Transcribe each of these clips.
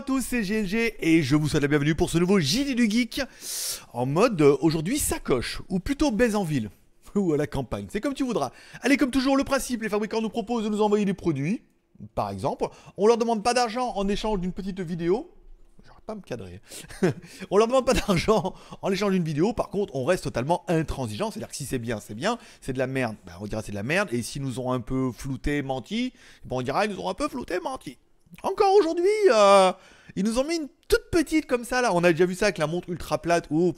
à tous, c'est GNG et je vous souhaite la bienvenue pour ce nouveau JD du Geek en mode euh, aujourd'hui sacoche, ou plutôt baise en ville, ou à la campagne, c'est comme tu voudras. Allez, comme toujours, le principe, les fabricants nous proposent de nous envoyer des produits, par exemple. On leur demande pas d'argent en échange d'une petite vidéo, à me cadrer. on leur demande pas d'argent en échange d'une vidéo. Par contre, on reste totalement intransigeant. C'est-à-dire que si c'est bien, c'est bien. C'est de la merde. Ben, on dira c'est de la merde. Et s'ils nous ont un peu flouté, menti, bon on dira ils nous ont un peu flouté, menti. Encore aujourd'hui, euh, ils nous ont mis une toute petite comme ça là. On a déjà vu ça avec la montre ultra plate. Où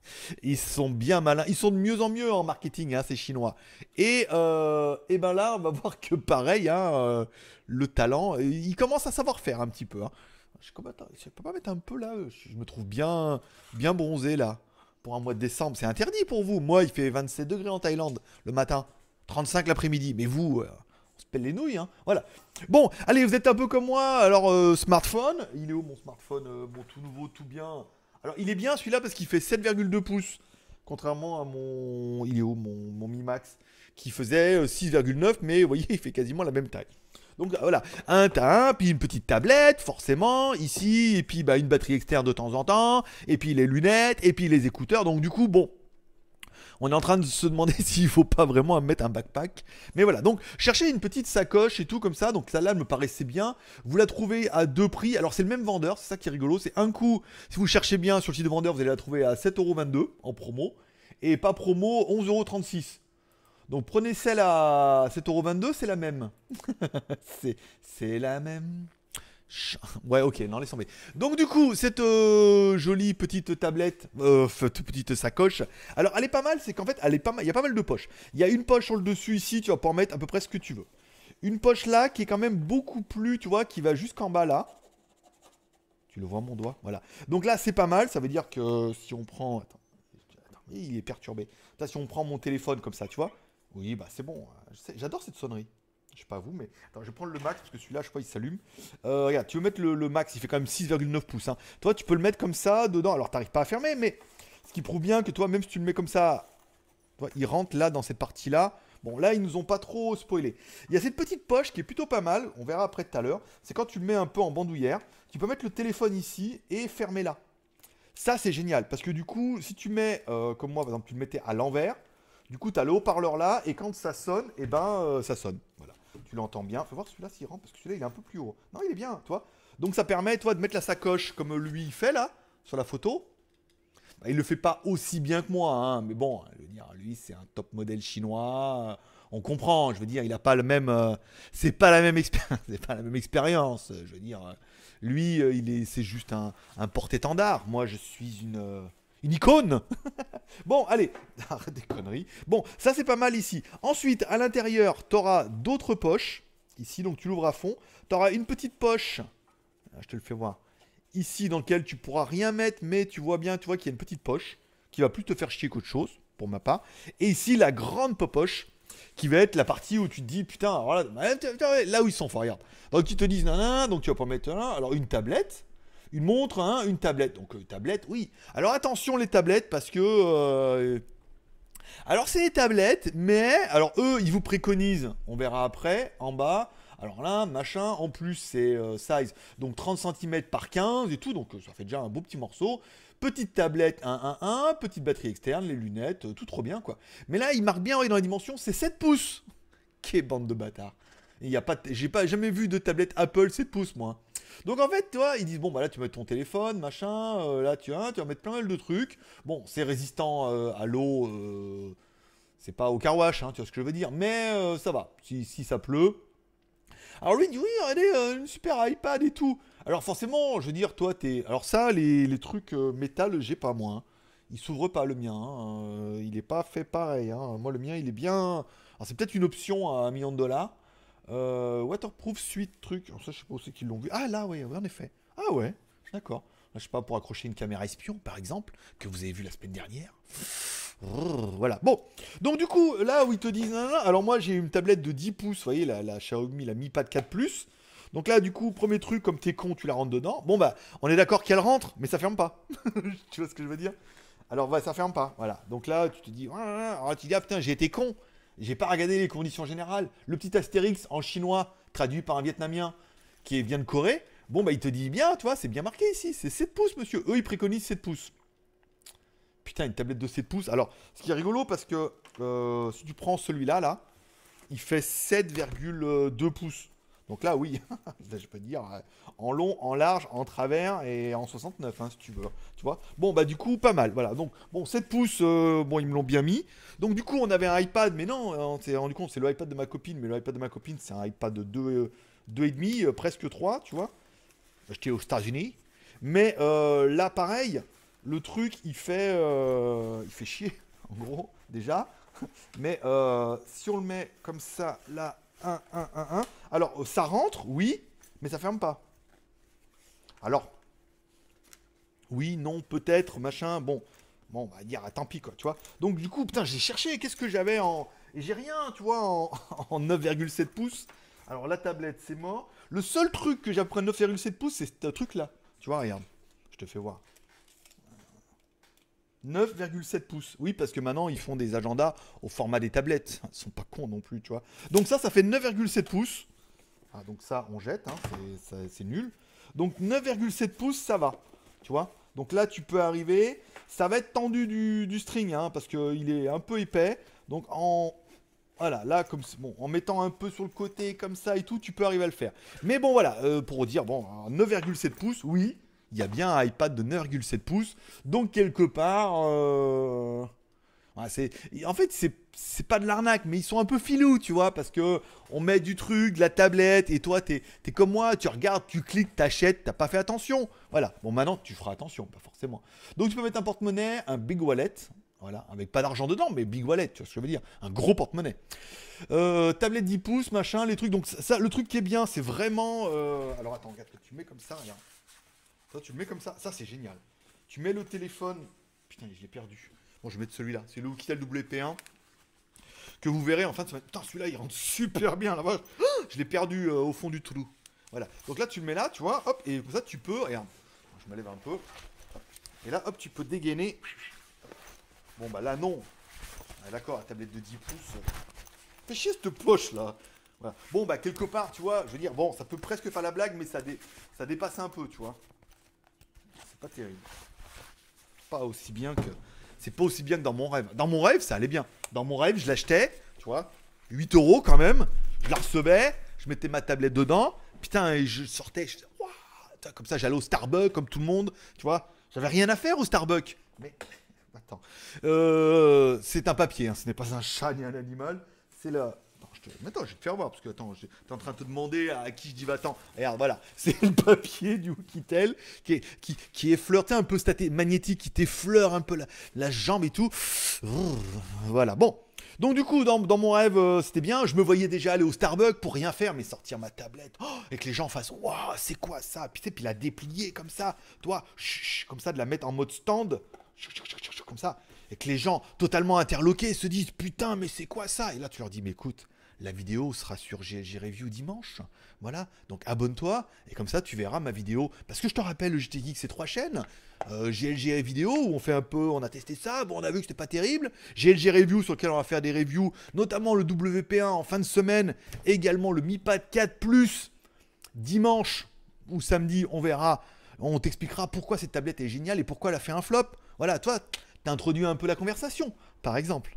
ils sont bien malins. Ils sont de mieux en mieux en marketing, hein, ces Chinois. Et, euh, et ben là, on va voir que pareil, hein, euh, le talent, ils commence à savoir faire un petit peu. Hein. Je, je, peux pas mettre un peu là. Je me trouve bien, bien bronzé là. Pour un mois de décembre, c'est interdit pour vous. Moi, il fait 27 degrés en Thaïlande le matin, 35 l'après-midi. Mais vous, on se pèle les nouilles, hein. Voilà. Bon, allez, vous êtes un peu comme moi. Alors, euh, smartphone. Il est où mon smartphone Bon, euh, tout nouveau, tout bien. Alors, il est bien celui-là parce qu'il fait 7,2 pouces. Contrairement à mon. Il est où mon, mon Mi Max Qui faisait 6,9, euh, mais vous voyez, il fait quasiment la même taille. Donc voilà, un tas, puis une petite tablette, forcément, ici, et puis bah, une batterie externe de temps en temps, et puis les lunettes, et puis les écouteurs. Donc du coup, bon, on est en train de se demander s'il faut pas vraiment mettre un backpack. Mais voilà, donc cherchez une petite sacoche et tout comme ça. Donc celle là me paraissait bien. Vous la trouvez à deux prix. Alors c'est le même vendeur, c'est ça qui est rigolo. C'est un coup, si vous cherchez bien sur le site de vendeur, vous allez la trouver à 7,22€ en promo. Et pas promo, 11,36€. Donc prenez celle à 7,22€, c'est la même. c'est la même. Ouais, ok, non, laisse tomber. Donc, du coup, cette euh, jolie petite tablette, euh, petite sacoche. Alors, elle est pas mal, c'est qu'en fait, elle est pas mal. Il y a pas mal de poches. Il y a une poche sur le dessus ici, tu vas pouvoir mettre à peu près ce que tu veux. Une poche là, qui est quand même beaucoup plus, tu vois, qui va jusqu'en bas là. Tu le vois, mon doigt Voilà. Donc là, c'est pas mal. Ça veut dire que si on prend. Attends, il est perturbé. Là, si on prend mon téléphone comme ça, tu vois. Oui, bah c'est bon. J'adore cette sonnerie. Je sais pas vous, mais attends, je vais prendre le max parce que celui-là, je sais pas, il s'allume. Euh, regarde, tu veux mettre le, max, il fait quand même 6,9 pouces. Hein. Toi, tu peux le mettre comme ça dedans. Alors, t'arrives pas à fermer, mais ce qui prouve bien que toi, même si tu le mets comme ça, il rentre là dans cette partie-là. Bon, là, ils nous ont pas trop spoilé. Il y a cette petite poche qui est plutôt pas mal. On verra après tout à l'heure. C'est quand tu le mets un peu en bandoulière. Tu peux mettre le téléphone ici et fermer là. Ça, c'est génial parce que du coup, si tu mets, euh, comme moi, par exemple, tu le mettais à l'envers. Du coup, tu as le haut-parleur là, et quand ça sonne, et eh ben, euh, ça sonne. Tu l'entends bien. Faut voir celui-là s'il rentre, parce que celui-là, il est un peu plus haut. Non, il est bien, toi. Donc ça permet, toi, de mettre la sacoche comme lui il fait, là, sur la photo. Il bah, il le fait pas aussi bien que moi, hein. mais bon, dire, lui, c'est un top modèle chinois. On comprend, je veux dire, il n'a pas le même. Euh, c'est pas la même expérience. pas la même expérience. Je veux dire. Lui, euh, il est, c'est juste un, un porte-étendard. Moi, je suis une. Euh, une icône Bon, allez, arrête des conneries. Bon, ça c'est pas mal ici. Ensuite, à l'intérieur, t'auras d'autres poches. Ici, donc tu l'ouvres à fond. T'auras une petite poche. Ah, je te le fais voir. Ici, dans lequel tu pourras rien mettre, mais tu vois bien, tu vois qu'il y a une petite poche qui va plus te faire chier qu'autre chose, pour ma part. Et ici, la grande poche qui va être la partie où tu te dis putain, là, où ils sont, regarde. Donc ils te disent non donc tu vas pas mettre là. Alors une tablette, une montre, hein, une tablette. Donc euh, tablette, oui. Alors attention les tablettes parce que... Euh, alors c'est les tablettes, mais... Alors eux, ils vous préconisent, on verra après, en bas. Alors là, machin, en plus c'est euh, size, donc 30 cm par 15 et tout, donc ça fait déjà un beau petit morceau. Petite tablette 1-1-1. petite batterie externe, les lunettes, tout trop bien quoi. Mais là, il marque bien dans la dimension, c'est 7 pouces. Quelle bande de bâtards. Il y a pas, j'ai pas jamais vu de tablette Apple 7 pouces moi. Donc en fait, tu vois, ils disent bon bah là tu mets ton téléphone, machin, euh, là tu, vois, tu vas mettre plein de trucs. Bon, c'est résistant euh, à l'eau, euh, c'est pas au carwash, hein, tu vois ce que je veux dire, mais ça va, si, si, ça pleut. Alors lui il dit oui, regardez, une super iPad et tout. Alors forcément, je veux dire, toi t'es. Alors ça, les, trucs métal, j'ai pas moins. Hein. Il s'ouvre pas le mien, hein. il est pas fait pareil. Moi le mien, il est bien. Alors c'est peut-être une option à un million de dollars. Euh, waterproof suite truc. ça, je sais pas c'est qu'ils l'ont vu. Ah là, oui, en effet. Ah ouais, d'accord. Je sais pas, pour accrocher une caméra espion, par exemple, que vous avez vu la semaine dernière. Voilà. Bon. Donc du coup, là où ils te disent... Alors moi, j'ai une tablette de 10 pouces, vous voyez, la, la Xiaomi, la Mi Pad 4 Plus. Donc là, du coup, premier truc, comme t'es con, tu la rentres dedans. Bon, bah, on est d'accord qu'elle rentre, mais ça ferme pas. tu vois ce que je veux dire Alors, bah, ça ferme pas. Voilà. Donc là, tu te dis, ah, tu dis, ah putain, j'ai été con. J'ai pas regardé les conditions générales. Le petit Astérix en chinois, traduit par un Vietnamien qui vient de Corée, bon, bah, il te dit bien, toi, c'est bien marqué ici. C'est 7 pouces, monsieur. Eux, ils préconisent 7 pouces. Putain, une tablette de 7 pouces. Alors, ce qui est rigolo, parce que euh, si tu prends celui-là, là, il fait 7,2 pouces. Donc là, oui, je peux dire euh, en long, en large, en travers et en 69, hein, si tu veux. Tu vois Bon, bah du coup, pas mal. Voilà. Donc, bon, 7 pouces, euh, bon, ils me l'ont bien mis. Donc, du coup, on avait un iPad, mais non, on s'est rendu compte, c'est le iPad de ma copine, mais le iPad de ma copine, c'est un iPad de 2,5, euh, deux, et demi, presque 3, tu vois J'étais aux États-Unis. Mais euh, là, pareil, le truc, il fait, il fait chier, en gros, déjà. Mais si on le met comme ça, là, alors, euh, ça rentre, oui, mais ça ferme pas. Alors, oui, non, peut-être, machin, bon. Bon, on va dire, ah, tant pis, quoi, tu vois. Donc, du coup, putain, j'ai cherché, qu'est-ce que j'avais en... et J'ai rien, tu vois, en, 9,7 pouces. Alors, la tablette, c'est mort. Le seul truc que j'apprends 9,7 pouces, c'est ce truc-là. Tu vois, regarde, je te fais voir. 9,7 pouces. Oui, parce que maintenant, ils font des agendas au format des tablettes. Ils sont pas cons non plus, tu vois. Donc ça, ça fait 9,7 pouces. Ah, donc ça, on jette, hein, c'est nul. Donc 9,7 pouces, ça va, tu vois. Donc là, tu peux arriver. Ça va être tendu du, string, hein, parce qu'il est un peu épais. Donc en... Voilà, là, comme bon, en mettant un peu sur le côté comme ça et tout, tu peux arriver à le faire. Mais bon, voilà, euh, pour dire, bon, 9,7 pouces, oui, il y a bien un iPad de 9,7 pouces. Donc quelque part... Euh, c'est... En fait, c'est... pas de l'arnaque, mais ils sont un peu filous, tu vois, parce que on met du truc, de la tablette, et toi, t'es, es comme moi, tu regardes, tu cliques, Tu t'as pas fait attention. Voilà. Bon, maintenant, tu feras attention, pas forcément. Donc, tu peux mettre un porte-monnaie, un big wallet, voilà, avec pas d'argent dedans, mais big wallet, tu vois ce que je veux dire, un gros porte-monnaie. Euh, tablette 10 pouces, machin, les trucs. Donc ça, le truc qui est bien, c'est vraiment. Euh, alors attends, regarde que tu mets comme ça, regarde tu le mets comme ça. Ça, c'est génial. Tu mets le téléphone. Putain, je l'ai perdu. Bon, je vais mettre celui-là. C'est le WP1 que vous verrez en fin de Putain, celui-là, il rentre super bien. Là, moi, ah, Je l'ai perdu euh, au fond du trou. Voilà. Donc là, tu le mets là, tu vois. Hop, et comme ça, tu peux. Regarde. Je me lève un peu. Et là, hop, tu peux dégainer. Bon, bah là, non. Ah, d'accord, la tablette de 10 pouces. Fais chier cette poche là. Bon, bah quelque part, tu vois, je veux dire, bon, ça peut presque faire la blague, mais ça, ça dépasse un peu, tu vois pas terrible. Pas aussi bien que. C'est pas aussi bien que dans mon rêve. Dans mon rêve, ça allait bien. Dans mon rêve, je l'achetais, tu vois, 8 euros quand même. Je la recevais, je mettais ma tablette dedans. Putain, et je sortais, Comme ça, j'allais au Starbucks comme tout le monde, tu vois. J'avais rien à faire au Starbucks. Mais. Attends. Euh, c'est un papier, hein, ce n'est pas un chat ni un animal. C'est la, attends, je vais te faire voir, parce que attends, t'es en train de te demander à qui je dis va-t'en. Bah, regarde, voilà, c'est le papier du Wikitel qui, est, qui, un peu staté, magnétique, qui t'effleure un peu la, jambe et tout. Voilà, bon. Donc du coup, dans, mon rêve, euh, c'était bien. Je me voyais déjà aller au Starbucks pour rien faire, mais sortir ma tablette oh, et que les gens fassent Waouh, c'est quoi ça Puis, puis la déplier comme ça, toi, comme ça, de la mettre en mode stand, comme ça et que les gens totalement interloqués se disent putain mais c'est quoi ça et là tu leur dis mais écoute la vidéo sera sur glg review dimanche. Voilà, donc abonne-toi et comme ça tu verras ma vidéo. Parce que je te rappelle, le dit que c'est trois chaînes. Euh, GLG Vidéo, où on fait un peu, on a testé ça, on a vu que c'était pas terrible. GLG Review, sur lequel on va faire des reviews, notamment le WP1 en fin de semaine, également le mi pad 4 Plus dimanche ou samedi, on verra. On t'expliquera pourquoi cette tablette est géniale et pourquoi elle a fait un flop. Voilà, toi, tu introduit un peu la conversation, par exemple.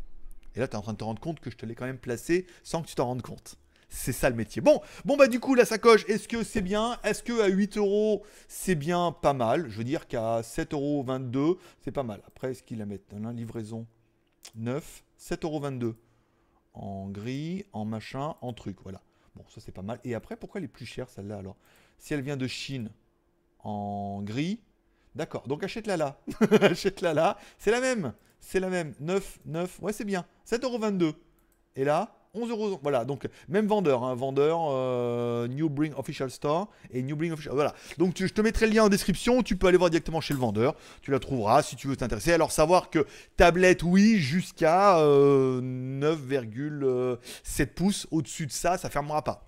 Et là, tu es en train de te rendre compte que je te l'ai quand même placé sans que tu t'en rendes compte. C'est ça le métier. Bon, bon bah du coup, la sacoche, est-ce que c'est bien Est-ce que à 8 euros, c'est bien Pas mal. Je veux dire qu'à 7,22 euros, c'est pas mal. Après, est-ce qu'il la mettent dans livraison 9, 7,22 euros. En gris, en machin, en truc, voilà. Bon, ça c'est pas mal. Et après, pourquoi elle est plus chère celle-là alors Si elle vient de Chine, en gris, d'accord. Donc achète-la là. achète-la là. C'est la même c'est la même. 9, 9, ouais, c'est bien. 7,22€. Et là, 11€. Voilà, donc même vendeur, hein. vendeur euh, New Bring Official Store et New Bring Official. Voilà, donc je te mettrai le lien en description. Tu peux aller voir directement chez le vendeur. Tu la trouveras si tu veux t'intéresser. Alors, savoir que tablette, oui, jusqu'à 9,7 euh, euh, pouces. Au-dessus de ça, ça fermera pas.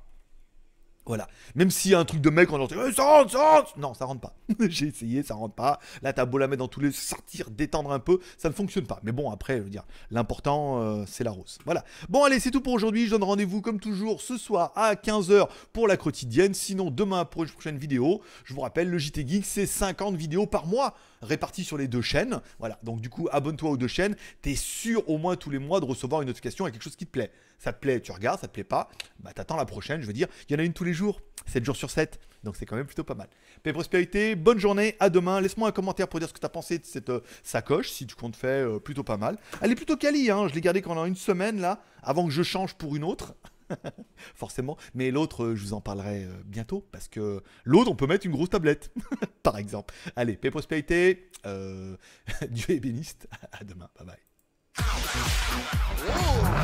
Voilà. Même s'il y a un truc de mec en entier, eh, ça rentre, ça Non, ça rentre pas. J'ai essayé, ça rentre pas. Là, t'as beau la mettre dans tous les sortir, détendre un peu, ça ne fonctionne pas. Mais bon, après, je veux dire, l'important, euh, c'est la rose. Voilà. Bon, allez, c'est tout pour aujourd'hui. Je donne rendez-vous, comme toujours, ce soir à 15h pour la quotidienne. Sinon, demain pour une prochaine vidéo. Je vous rappelle, le JT Geek, c'est 50 vidéos par mois réparties sur les deux chaînes. Voilà. Donc, du coup, abonne-toi aux deux chaînes. T'es sûr au moins tous les mois de recevoir une notification à quelque chose qui te plaît ça te plaît, tu regardes, ça te plaît pas, bah t'attends la prochaine, je veux dire, il y en a une tous les jours, 7 jours sur 7, donc c'est quand même plutôt pas mal. Paix prospérité, bonne journée, à demain, laisse-moi un commentaire pour dire ce que t'as pensé de cette euh, sacoche, si tu comptes fait euh, plutôt pas mal. Elle est plutôt quali, hein, je l'ai gardée pendant une semaine là, avant que je change pour une autre. forcément. Mais l'autre, euh, je vous en parlerai bientôt parce que l'autre, on peut mettre une grosse tablette, par exemple. Allez, paix prospérité, Dieu est béniste. À demain, bye bye. Whoa.